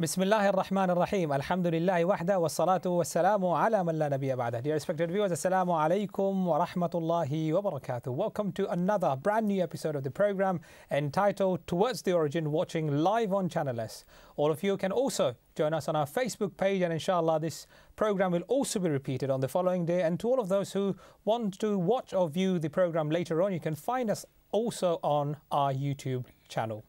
بسم الله الرحمن الرحيم الحمد لله وحده والصلاة والسلام على من لا بعده Dear respected viewers السلام عليكم ورحمة wa barakatuh. Welcome to another brand new episode of the program entitled Towards the Origin watching live on Channel S All of you can also join us on our Facebook page and inshallah this program will also be repeated on the following day and to all of those who want to watch or view the program later on you can find us also on our YouTube channel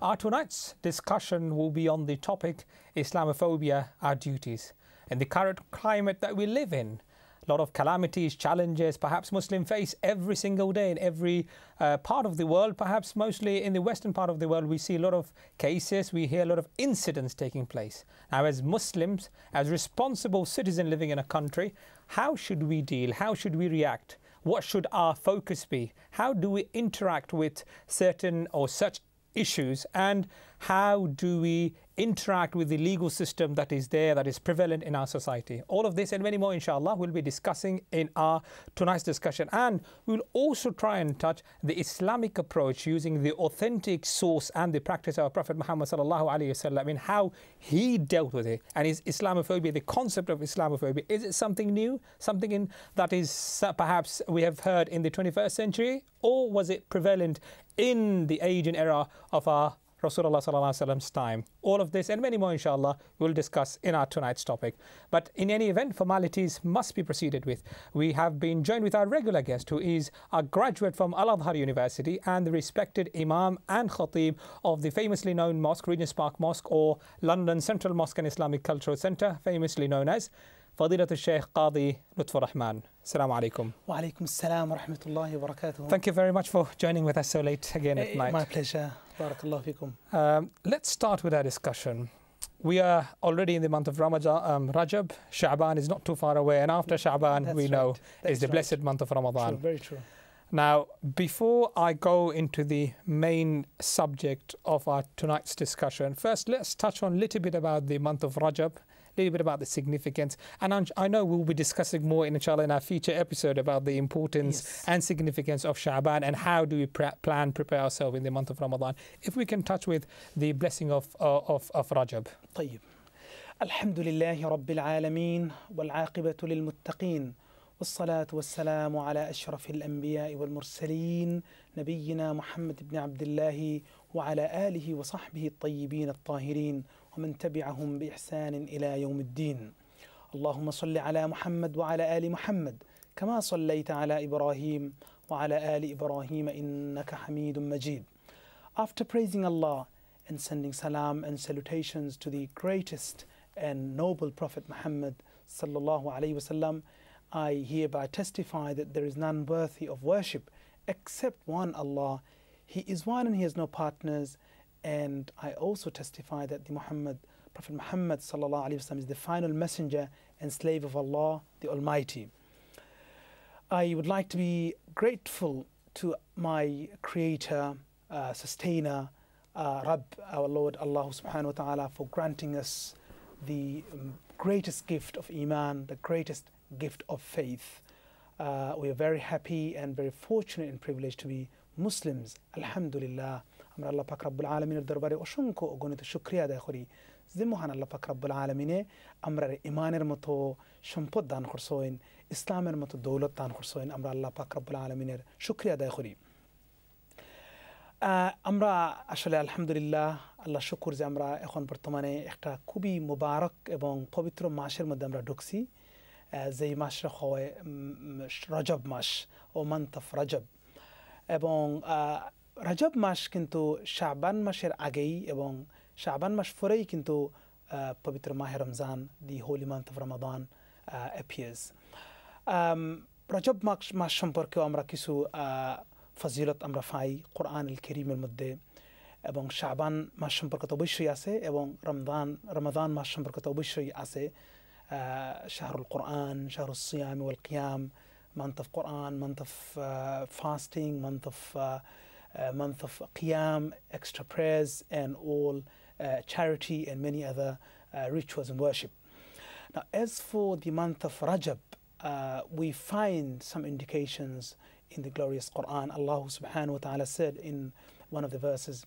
our tonight's discussion will be on the topic Islamophobia, our duties. In the current climate that we live in, a lot of calamities, challenges, perhaps Muslims face every single day in every uh, part of the world, perhaps mostly in the western part of the world, we see a lot of cases, we hear a lot of incidents taking place. Now, as Muslims, as responsible citizens living in a country, how should we deal? How should we react? What should our focus be? How do we interact with certain or such issues. And how do we interact with the legal system that is there, that is prevalent in our society? All of this and many more, inshallah, we'll be discussing in our tonight's discussion. And we'll also try and touch the Islamic approach using the authentic source and the practice of our Prophet Muhammad sallallahu alayhi sallam and how he dealt with it. And is Islamophobia, the concept of Islamophobia, is it something new, something in, that is uh, perhaps we have heard in the 21st century, or was it prevalent in the age and era of our Rasulullah Sallallahu time. All of this and many more, inshallah, we'll discuss in our tonight's topic. But in any event, formalities must be proceeded with. We have been joined with our regular guest, who is a graduate from Al Azhar University and the respected Imam and Khatib of the famously known mosque, Regent's Park Mosque, or London Central Mosque and Islamic Cultural Centre, famously known as فضيلة الشيخ قاضي Rahman. الرحمن السلام Wa وعليكم السلام rahmatullahi wa barakatuh. Thank you very much for joining with us so late again at eh, eh, night My pleasure fikum. Um, let's start with our discussion. We are already in the month of Ramadan, um, Rajab. Sha'ban is not too far away, and after Sha'ban, That's we right. know That's is the right. blessed month of Ramadan. True, very true. Now, before I go into the main subject of our tonight's discussion, first let's touch on a little bit about the month of Rajab little bit about the significance. And I'm, i know we'll be discussing more, in, inshallah, in our future episode about the importance yes. and significance of Sha'ban and how do we pre plan, prepare ourselves in the month of Ramadan. If we can touch with the blessing of, uh, of, of Rajab. طيب. الحمد لله رب العالمين والعاقبة للمتقين والصلاة والسلام على أشرف الأنبياء والمرسلين نبينا محمد بن عبد الله وعلى آله وصحبه الطيبين الطاهرين ومن تبعهم باحسان الى يوم الدين اللهم صل على محمد وعلى ال محمد كما صليت على ابراهيم وعلى ال ابراهيم انك حميد مجيد After praising Allah and sending salam and salutations to the greatest and noble Prophet Muhammad صلى الله عليه وسلم, I hereby testify that there is none worthy of worship except one Allah. He is one and he has no partners. And I also testify that the Muhammad, Prophet Muhammad وسلم, is the final messenger and slave of Allah the Almighty. I would like to be grateful to my Creator, uh, Sustainer, uh, Rabb, our Lord Allah subhanahu wa ta'ala, for granting us the um, greatest gift of Iman, the greatest gift of faith. Uh, we are very happy and very fortunate and privileged to be Muslims. Alhamdulillah. আমরা আল্লাহ ফাকরাবুল আলমিনের দরবারে অসংখ্য অগণিত শুক্রিয়া আদায় করি যে মহান আল্লাহ ফাকরাবুল আলমিনে আমরা ইমানের মতো সম্পদ দান করছেন ইসলামের মতো দৌলত দান করছেন আমরা আল্লাহ ফাকরাবুল আলমিনের শুক্রিয়া আদায় করি আমরা আসলে আলহামদুলিল্লাহ আল্লাহ শুকুর যে আমরা এখন বর্তমানে একটা খুবই মুবারক এবং পবিত্র মাসের মধ্যে আমরা ঢুকছি যেই মাসটা হয় রজব মাস ও মান্তাফ রজব এবং রজব মাস কিন্তু শাবান মাসের আগেই এবং শাবান মাস পরেই কিন্তু পবিত্র মাহে Ramzan the holy month of Ramadan appears Rajab মাস মাস সম্পর্কেও আমরা কিছু ফজিলত আমরা পাই কোরআন আল করিমের মধ্যে এবং শাবান মাস সম্পর্কে তো অবশ্যই আছে এবং রমদান রমাদান মাস সম্পর্কে তো অবশ্যই আছে শাহরুল কোরআন শাহরুল সিয়াম ওয়াল কিয়াম month of Quran month of fasting month of Uh, month of Qiyam, extra prayers, and all uh, charity and many other uh, rituals and worship. Now, as for the month of Rajab, we find some indications in the glorious Quran. Allah subhanahu wa ta'ala said in one of the verses,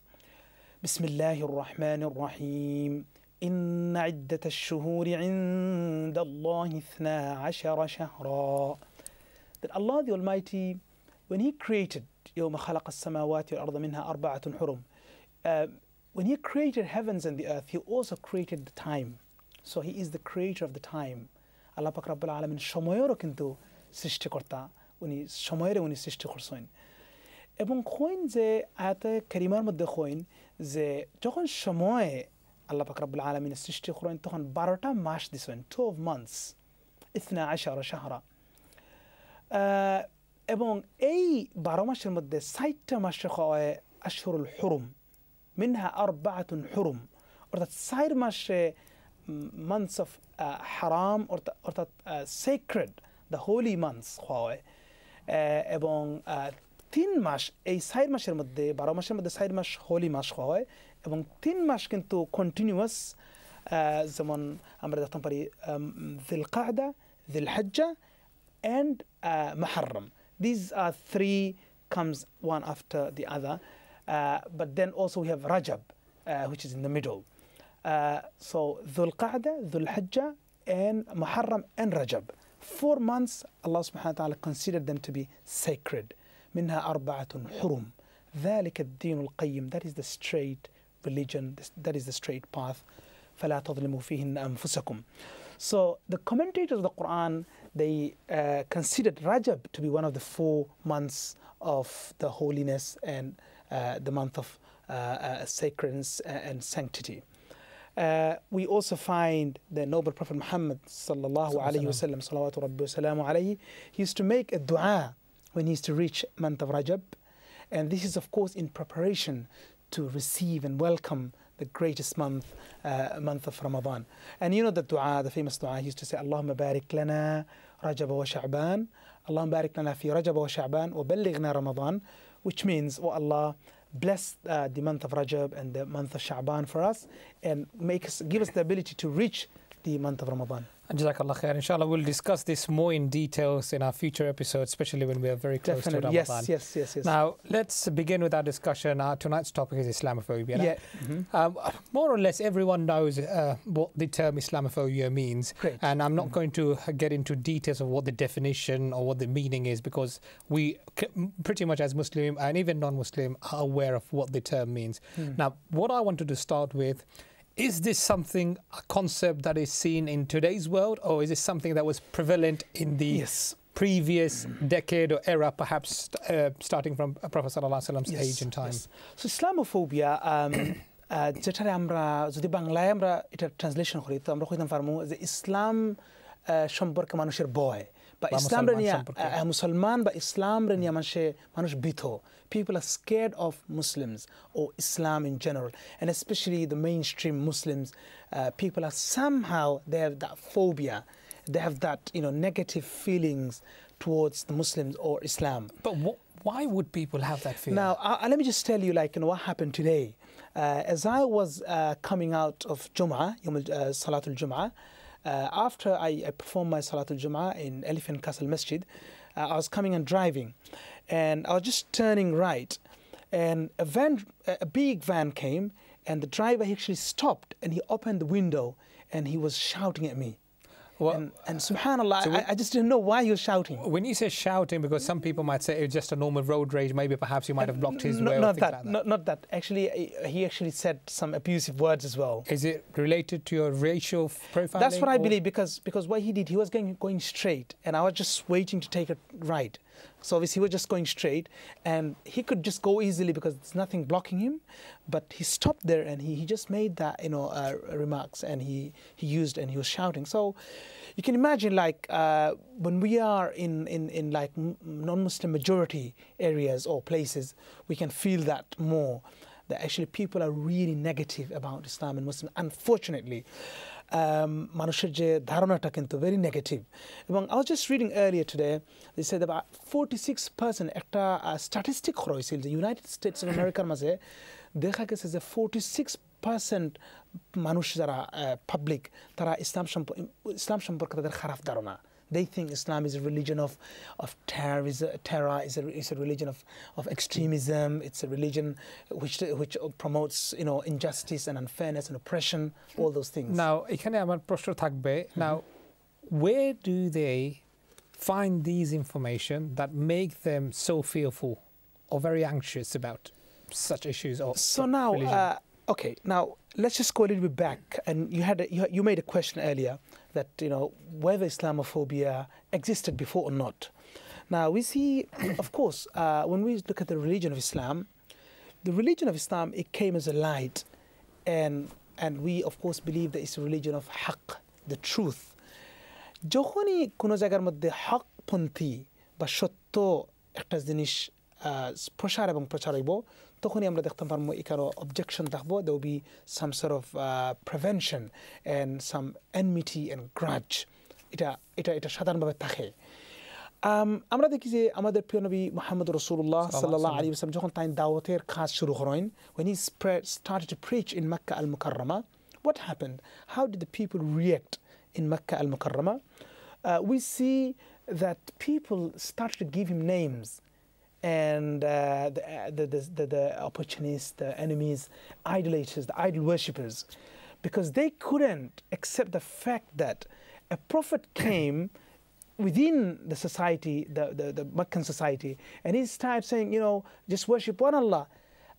بسم الله rahim الرحيم إن عدة الشهور عند الله اثنا عشر شهرا That Allah the Almighty when he created يوم خلق السماوات والأرض منها أربعة حرم uh, when he created heavens and the earth he also created the time so he is the creator of the time আল্লাহ পাক রাব্বুল আলামিন সময়েরও কিন্তু সৃষ্টিকর্তা উনি সময়েরও উনি সৃষ্টি করছেন এবং খোয়েন যে আয়াতে কেরিমার মধ্যে খোয়েন যে যখন সময়ে আল্লাহ পাক রাব্বুল আলামিন সৃষ্টি করেন তখন বারোটা মাস দিছেন টুয়েলভ মান্থস ইসনা আশারা শাহরা এবং এই বারো মাসের মধ্যে ষাটটা মাসে হয় আশরুল হুরুম মিনহা আর বাতুন হুরুম অর্থাৎ সাইর মাসে মান্থস অফ হারাম অর্থাৎ সেক্রেড দ্য হোলি মান্থস হয় এবং তিন মাস এই সাইর মাসের মধ্যে বারো মাসের মধ্যে সাইর মাস হোলি মাস হয় এবং তিন মাস কিন্তু কন্টিনিউয়াস যেমন আমরা দেখতাম পারি দিল কাহদা দিল হজ্জা and Muharram These are three comes one after the other. Uh, but then also we have Rajab, uh, which is in the middle. Uh, so Dhul Qa'dah, Dhul Hajjah, and Muharram and Rajab. Four months, Allah subhanahu wa ta'ala considered them to be sacred. Minha arba'atun hurum. ذلك الدين القيم That is the straight religion, that is the straight path. فلا تظلموا فيهن أنفسكم. So the commentators of the Quran they uh, considered Rajab to be one of the four months of the holiness and uh, the month of uh, uh sacredness and sanctity. Uh, we also find the noble Prophet Muhammad sallallahu alayhi wasallam, salawatu rabbi wasalamu alayhi, he used to make a du'a when he used to reach month of Rajab, and this is of course in preparation to receive and welcome the greatest month, uh, month of Ramadan. And you know the dua, the famous dua, he used to say, Allahumma barik lana Rajab wa Sha'ban, Allahumma barik lana fi Rajab wa Sha'ban wa ballighna Ramadan, which means, oh Allah, bless uh, the month of Rajab and the month of Sha'ban for us and make us, give us the ability to reach the month of Ramadan. Jazakallah khair. Inshallah, we'll discuss this more in details in our future episodes, especially when we are very close Definitely. to Ramadan. Yes, yes, yes, yes. Now, let's begin with our discussion. Our tonight's topic is Islamophobia. Yeah. Mm -hmm. um, more or less, everyone knows uh, what the term Islamophobia means. Great. And I'm not mm -hmm. going to get into details of what the definition or what the meaning is because we pretty much, as Muslim and even non Muslim, are aware of what the term means. Mm. Now, what I wanted to start with is this something a concept that is seen in today's world, or is this something that was prevalent in the yes. previous decade or era, perhaps uh, starting from uh, Prophet Sallallahu yes. age and time? Yes. So Islamophobia. Um, যেটারে আমরা যদি বাংলায় আমরা এটা translation করি তো আমরা কইতাম পারবো যে ইসলাম সম্পর্কে মানুষের বয় বা ইসলামরে নিয়ে মুসলমান বা ইসলামরে নিয়ে মানুষে manush bito. people are scared of Muslims or Islam in general and especially the mainstream Muslims uh, people are somehow they have that phobia they have that you know negative feelings towards the Muslims or Islam but what why would people have that fear? Now, uh, let me just tell you, like, you know, what happened today. Uh, as I was uh, coming out of Jum'ah, uh, Salatul Jum'ah, uh, after I, I, performed my Salatul Jum'ah in Elephant Castle Masjid, uh, I was coming and driving, and I was just turning right, and a van, a big van came, and the driver actually stopped and he opened the window and he was shouting at me. Well, and, and subhanAllah, so I, I, just didn't know why you're shouting. When you say shouting, because some people might say it's just a normal road rage, maybe perhaps you might have uh, blocked his way. Not that, like that. not that. Actually, he actually said some abusive words as well. Is it related to your racial profile? That's what or? I believe because because what he did, he was going going straight, and I was just waiting to take a right. So obviously he was just going straight and he could just go easily because there's nothing blocking him. But he stopped there and he, he just made that, you know, uh, remarks and he, he used and he was shouting. So you can imagine like uh, when we are in, in, in like non-Muslim majority areas or places, we can feel that more. That actually people are really negative about Islam and Muslim, unfortunately. Um, মানুষের যে ধারণাটা কিন্তু very negative এবং I was just reading area today this forty six percent একটা statistic uh, হয়েছিল যে United states of আমেরিকার মাঝে দেখা গেছে যে ফোরটি সিক্স পার্সেন্ট মানুষ যারা পাবলিক uh, তারা ইসলাম সম্প ইসলাম সম্পর্কে তাদের খারাপ ধারণা They think Islam is a religion of, of terror, is a, terror is a, is a religion of, of extremism. It's a religion which, which promotes you know, injustice and unfairness and oppression, all those things. Now, এখানে আমার mm-hmm. now where do they find these information that make them so fearful or very anxious about such issues or so now uh, okay now let's just go a little bit back and you had a, you, you made a question earlier that you know whether Islamophobia existed before or not. Now we see, of course, uh, when we look at the religion of Islam, the religion of Islam it came as a light, and and we of course believe that it's a religion of haqq, the truth. যখনই কোনো জায়গার মধ্যে হকপন্থী বা সত্য একটা জিনিস প্রসার এবং প্রচার হইব তখনই আমরা দেখতে পারবো এখানেও অবজেকশন থাকবো দে be some sort of prevention and some enmity and grudge এটা এটা এটা সাধারণভাবে থাকে আমরা দেখি যে আমাদের প্রিয় নবী মোহাম্মদ রসুল্লাহ সাল্লাহ আলী ইসলাম যখন তাই দাওয়াতের কাজ শুরু করেন when he spread start to preach in Mecca আল মুকাররমা what happened? How did the people react in Mecca al Mukarramah? Uh, we see that people started to give him names and uh, uh, the, the, the, the, opportunists, the enemies, idolaters, the idol worshippers, because they couldn't accept the fact that a prophet came within the society, the, the, the Meccan society, and he started saying, you know, just worship one Allah.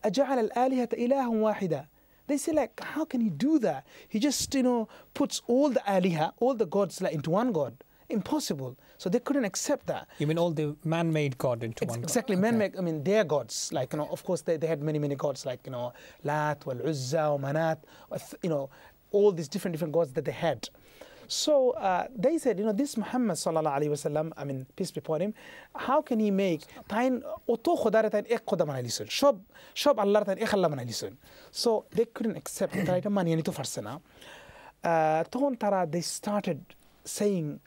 أَجَعَلَ الْآلِهَةَ they say like, how can he do that? He just, you know, puts all the alihah, all the gods like into one god impossible. So they couldn't accept that. You mean all the man-made god into it's one Exactly, god. man-made, okay. I mean, their gods. Like, you know, of course, they, they had many, many gods, like, you know, Lat, Wal-Uzza, Manat, you know, all these different, different gods that they had. So uh, they said, you know, this Muhammad sallallahu alaihi wasallam, I mean, peace be upon him, how can he make tain oto khodare tain ek khoda manai lisun, shob shob Allah tain ek So they couldn't accept তারা এটা মানিয়ে নিতে পারছে না তখন they started saying,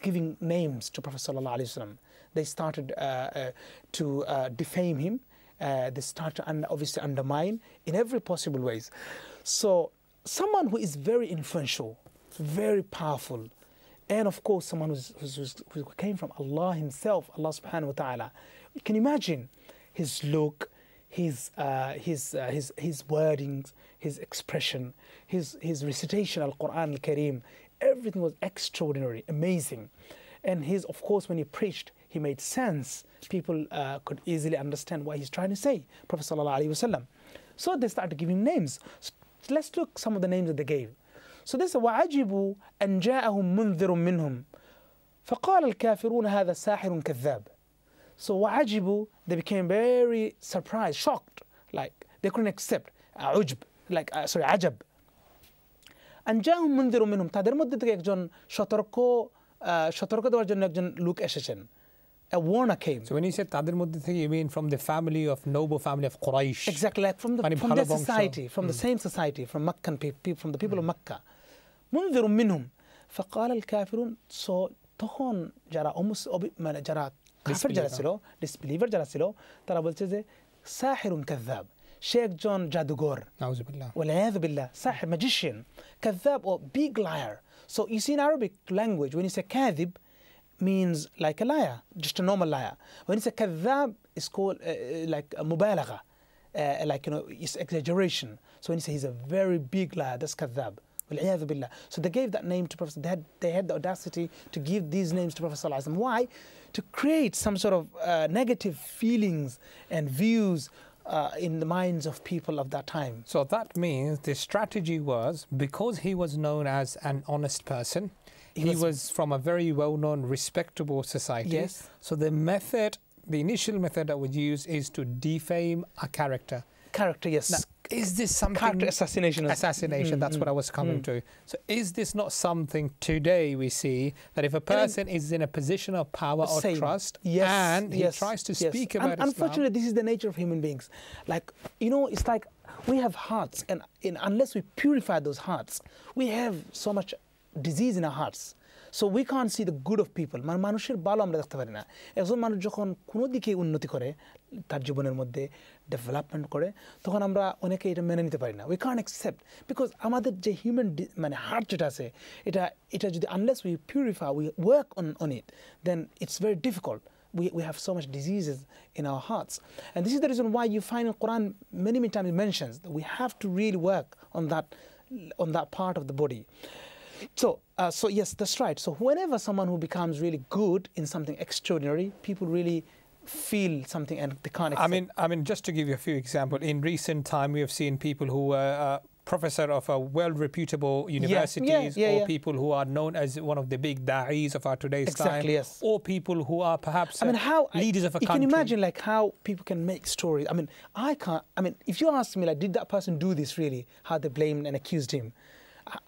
giving names to Prophet ﷺ. They started uh, uh, to uh, defame him. Uh, they started to un obviously undermine in every possible ways. So someone who is very influential, very powerful, and of course someone who's, who's, who came from Allah Himself, Allah Subhanahu Wa Taala. You can imagine his look, his uh, his uh, his his wordings, his expression, his his recitation of Quran Al Kareem everything was extraordinary, amazing. And he's, of course, when he preached, he made sense. People uh, could easily understand what he's trying to say, Prophet ﷺ. So they started giving names. So let's look some of the names that they gave. So this وعجبوا أن جاءهم منذر منهم فقال الكافرون هذا ساحر كذاب. So وعجبوا they became very surprised, shocked, like they couldn't accept. عجب, like uh, sorry, عجب. أن جاهم منذر منهم তাদের মধ্যে থেকে একজন সতর্ক সতর্ক দেওয়ার জন্য একজন লোক এসেছেন a warner came. So when you said তাদের মধ্যে থেকে you mean from the family of noble family of Quraysh. Exactly like from the from their society from the same society from Meccan people from the people of Mecca. منذر منهم فقال الكافرون so তখন যারা অমুস মানে যারা কাফের যারা ছিল ডিসবিলিভার যারা ছিল তারা বলছে যে সাহেরুন কাজাব Sheikh John Jadugor, জাদুঘর ওয়ালায়াদ বিল্লাহ magician, magician or big liar. So, you see, in Arabic language, when you say ক্যাদিব means like a liar, just a normal liar. When you say kadhab, it's called uh, uh, like a mubalagha, uh, like, you know, it's exaggeration. So when you say he's a very big liar, that's kadhab. So they gave that name to Prophet. They had, they had the audacity to give these names to Prophet. Why? To create some sort of uh, negative feelings and views uh, in the minds of people of that time. So that means the strategy was because he was known as an honest person, he, he was, was, from a very well known, respectable society. Yes. So the method, the initial method that was used is to defame a character character, yes. Now, is this something character assassination? Assassination. Mm, that's mm, what I was coming mm. to. So, is this not something today we see that if a person then, is in a position of power or same. trust, yes, and yes, he tries to yes. speak about it? unfortunately, Islam, this is the nature of human beings. Like you know, it's like we have hearts, and, and unless we purify those hearts, we have so much disease in our hearts so we can see the good of people মানে মানুষের ভালো আমরা দেখতে পারি না একজন মানুষ যখন কোনো দিকে উন্নতি করে তার জীবনের মধ্যে ডেভেলপমেন্ট করে তখন আমরা অনেকে এটা মেনে নিতে পারি না উই কান অ্যাকসেপ্ট বিকজ আমাদের যে হিউম্যান মানে হার্ট যেটা আছে এটা এটা যদি unless we purify we work on on it then it's very difficult we, we have so much diseases in our hearts. And this is the reason why you find in Quran many, many times it mentions that we have to really work on that on that part of the body. So, uh, so yes, that's right. So whenever someone who becomes really good in something extraordinary, people really feel something and they can't. I mean, I mean, just to give you a few examples, in recent time we have seen people who were. Uh, professor of a uh, well-reputable universities yeah, yeah, yeah, or people who are known as one of the big da'is of our today's exactly, time yes. or people who are perhaps I mean, uh, how leaders I, of a you country. You can imagine like how people can make stories. I mean, I can't, I mean, if you ask me like, did that person do this really? How they blamed and accused him.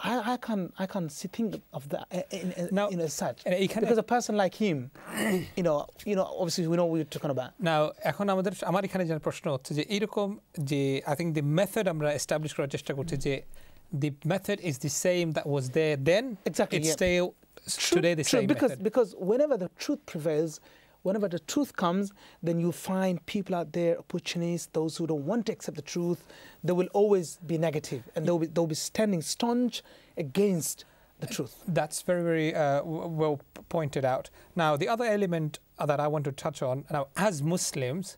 I, I can I can see think of that eh, eh, in, in, eh, now, in such because a person like him, you know, you know, obviously we know what you're talking about. Now, এখন আমাদের আমার এখানে যেন প্রশ্ন হচ্ছে যে এরকম যে I think the method আমরা এস্টাবলিশ করার চেষ্টা করছি যে the method is the same that was there then. Exactly. It's yeah. still true, today the true, same because method. because whenever the truth prevails, whenever the truth comes, then you find people out there, opportunists, those who don't want to accept the truth, they will always be negative and they'll be, they'll be standing staunch against the truth. That's very, very uh, well pointed out. Now, the other element uh, that I want to touch on now, as Muslims,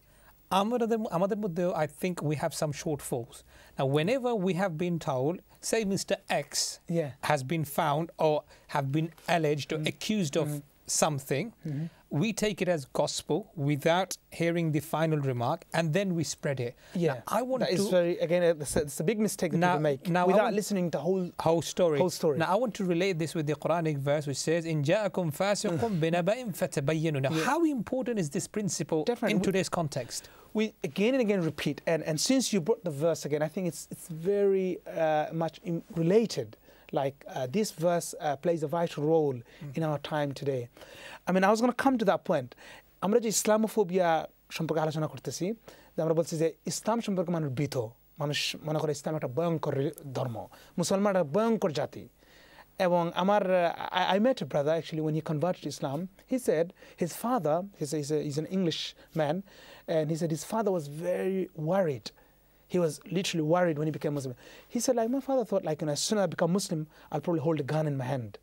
I think we have some shortfalls. Now, whenever we have been told, say Mr. X yeah. has been found or have been alleged or mm. accused of mm something, mm -hmm. we take it as gospel without hearing the final remark, and then we spread it. Yeah, now, I want that to. Is very, again, it's, uh, it's a big mistake that now, people make now without want, listening to whole whole story. Whole story. Now I want to relate this with the Quranic verse which says, "In ja'akum fasiqun mm. binaba'in fatabayyanu." Now, how important is this principle Definitely. in today's context? We again and again repeat, and, and since you brought the verse again, I think it's it's very uh, much related like uh, this verse uh, plays a vital role mm. in our time today. I mean, I was going to come to that point. আমরা যে Islamophobia সম্পর্কে আলোচনা করতেছি যে আমরা বলছি যে ইসলাম সম্পর্কে মানুষ ভীত মানুষ মনে করে ইসলাম একটা ভয়ঙ্কর ধর্ম মুসলমান একটা ভয়ঙ্কর জাতি এবং আমার I met brother actually when he convert Islam he said his father his is an English man and he said his father was very worried he was literally worried when he became Muslim. He said, like, my father thought, like, you know, as soon as I become Muslim, I'll probably hold a gun in my hand.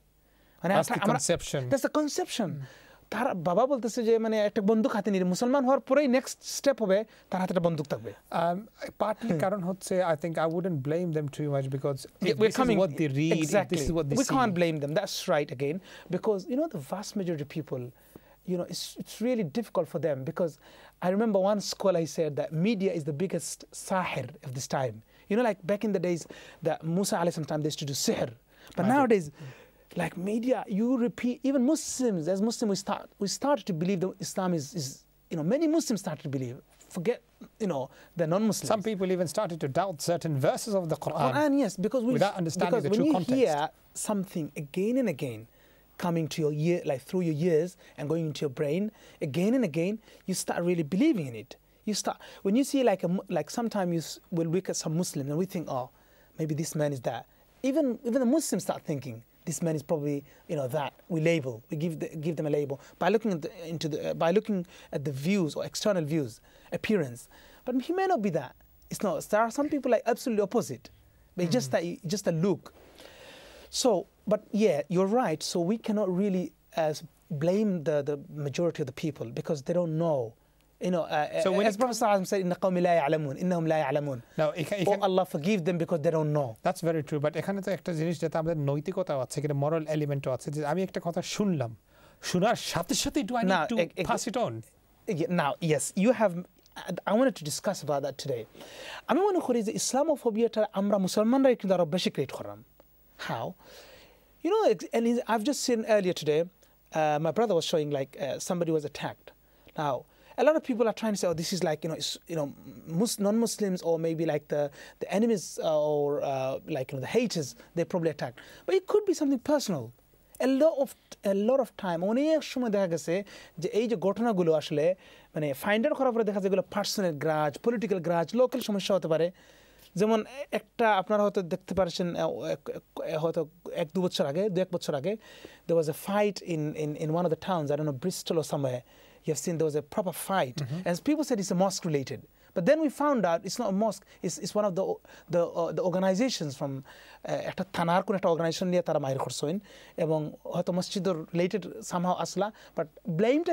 And that's I, the I'm conception. A, that's the conception. Hmm. তার বাবা বলতেছে যে মানে একটা বন্দুক হাতে নিয়ে মুসলমান হওয়ার পরেই নেক্সট স্টেপ হবে তার হাতে একটা বন্দুক থাকবে পার্টলি um, hmm. কারণ হচ্ছে I think I wouldn't blame them too much because this is what they read this is what they see we can't blame them that's right again because you know the vast majority people you know, it's, it's really difficult for them because I remember one scholar he said that media is the biggest sahir of this time. You know, like back in the days that Musa alayhi time they used to do sihr. But nowadays, like media, you repeat, even Muslims, as Muslims, we start, we start to believe that Islam is, is, you know, many Muslims started to believe, forget, you know, the non-Muslims. Some people even started to doubt certain verses of the Quran. Quran yes, because we, without understanding because the true context. when you hear something again and again, coming to your ear, like through your ears and going into your brain again and again, you start really believing in it. You start when you see like a, like sometimes you will look at some Muslim and we think, oh, maybe this man is that. Even even the Muslims start thinking this man is probably you know that. We label, we give the, give them a label by looking the, into the by looking at the views or external views, appearance. But he may not be that. It's not. There are some people like absolutely opposite. But mm just that just a look. So but yeah, you're right. So we cannot really as blame the, the majority of the people because they don't know. You know, uh, so when as Prophet Sallallahu said, "Inna qawmi la ya'lamun, innahum la ya'lamun." Now, oh Allah forgive them because they don't know. That's very true. But এখানে তো একটা জিনিস যেটা আমাদের নৈতিকতাও আছে, এখানে moral element আছে যে আমি একটা কথা শুনলাম, শোনার সাথে সাথে do I need to it, pass it on? Now, yes, you have. I wanted to discuss about that today. আমি মনে করি যে ইসলামোফোবিয়াটা আমরা মুসলমানরা কিন্তু আরো বেশি ক্রিয়েট করলাম। How? You know, and I've just seen earlier today, uh, my brother was showing like uh, somebody was attacked. Now, a lot of people are trying to say, oh, this is like, you know, you know non-Muslims or maybe like the, the enemies uh, or uh, like you know, the haters, they probably attacked. But it could be something personal. a lot of a lot of time অনেক সময় দেখা গেছে যে এই যে ঘটনাগুলো আসলে মানে ফাইন্ড আউট করার পরে দেখা যায় এগুলো personal grudge political grudge local সমস্যা হতে পারে যেমন একটা আপনারা হয়তো দেখতে পারছেন হয়তো এক দু বছর আগে দু এক বছর আগে they was a fight in in in one of the town আর ব্রিস্টল ও সময়ে you have seen they was a proper fight and people said is a mosque related but then we found out is not mosque is is one one the the the organisation from একটা থানার কোনো একটা organisation নিয়ে তারা মায়ের করছেন এবং হয়তো মসজিদের রিলেটেড সামহাও আসলা বাট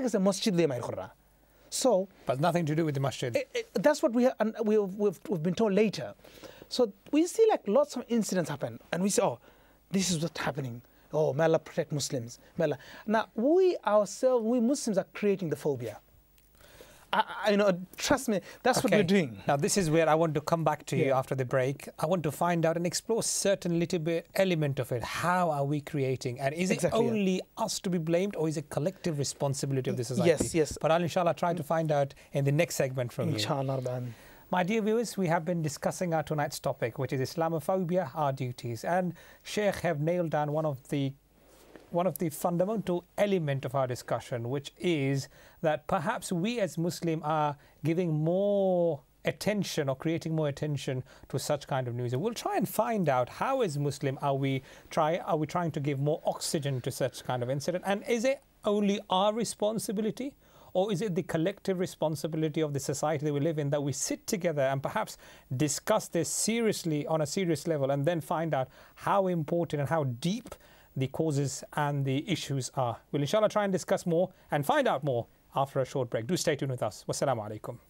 গেছে মসজিদ দিয়ে মায়ের করা So, but nothing to do with the masjid. It, it, that's what we have, and we have, we've, we've been told later. So we see like lots of incidents happen, and we say, oh, this is what's happening. Oh, may Allah protect Muslims. May Allah. Now we ourselves, we Muslims, are creating the phobia. I, you know, trust me, that's okay. what we're doing. Now, this is where I want to come back to yeah. you after the break. I want to find out and explore certain little bit element of it. How are we creating? And is exactly, it only yeah. us to be blamed, or is it collective responsibility of the society? Yes, yes. But I'll inshallah try to find out in the next segment from inshallah, you. Inshallah. My dear viewers, we have been discussing our tonight's topic, which is Islamophobia, our duties. And Sheikh have nailed down one of the one of the fundamental element of our discussion, which is that perhaps we as Muslim are giving more attention or creating more attention to such kind of news. And we'll try and find out how as Muslim are we try are we trying to give more oxygen to such kind of incident? And is it only our responsibility? Or is it the collective responsibility of the society that we live in that we sit together and perhaps discuss this seriously on a serious level and then find out how important and how deep the causes and the issues are. We'll inshallah try and discuss more and find out more after a short break. Do stay tuned with us. Wassalamu alaikum.